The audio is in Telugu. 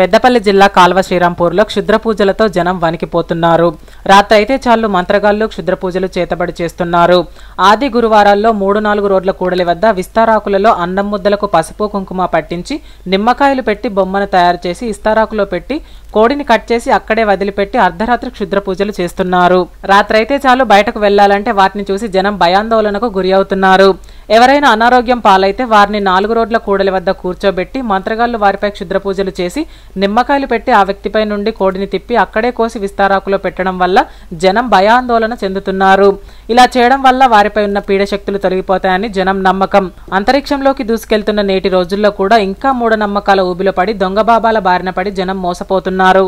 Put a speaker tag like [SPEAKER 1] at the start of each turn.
[SPEAKER 1] పెద్దపల్లి జిల్లా కాల్వ శ్రీరాంపూర్లో క్షుద్ర పూజలతో జనం వణికిపోతున్నారు రాత్రి అయితే చాలు మంత్రగాళ్ళు క్షుద్ర పూజలు చేతబడి చేస్తున్నారు ఆది గురువారాల్లో మూడు నాలుగు రోడ్ల కూడలి వద్ద విస్తారాకులలో అన్నం ముద్దలకు పసుపు కుంకుమ పట్టించి నిమ్మకాయలు పెట్టి బొమ్మను తయారు చేసి ఇస్తారాకులో పెట్టి కోడిని కట్ చేసి అక్కడే వదిలిపెట్టి అర్ధరాత్రి క్షుద్ర పూజలు చేస్తున్నారు రాత్రైతే చాలు బయటకు వెళ్లాలంటే వాటిని చూసి జనం భయాందోళనకు గురి అవుతున్నారు ఎవరైనా అనారోగ్యం పాలైతే వారిని నాలుగు రోడ్ల కూడలి వద్ద కూర్చోబెట్టి మంత్రగాళ్లు వారిపై క్షుద్రపూజలు చేసి నిమ్మకాయలు పెట్టి ఆ వ్యక్తిపై నుండి కోడిని తిప్పి అక్కడే కోసి విస్తారాకులో పెట్టడం వల్ల జనం భయాందోళన చెందుతున్నారు ఇలా చేయడం వల్ల వారిపై ఉన్న పీడశక్తులు తొలగిపోతాయని జనం నమ్మకం అంతరిక్షంలోకి దూసుకెళ్తున్న నేటి రోజుల్లో కూడా ఇంకా మూఢనమ్మకాల ఊబిలో పడి దొంగబాబాల బారిన పడి జనం మోసపోతున్నారు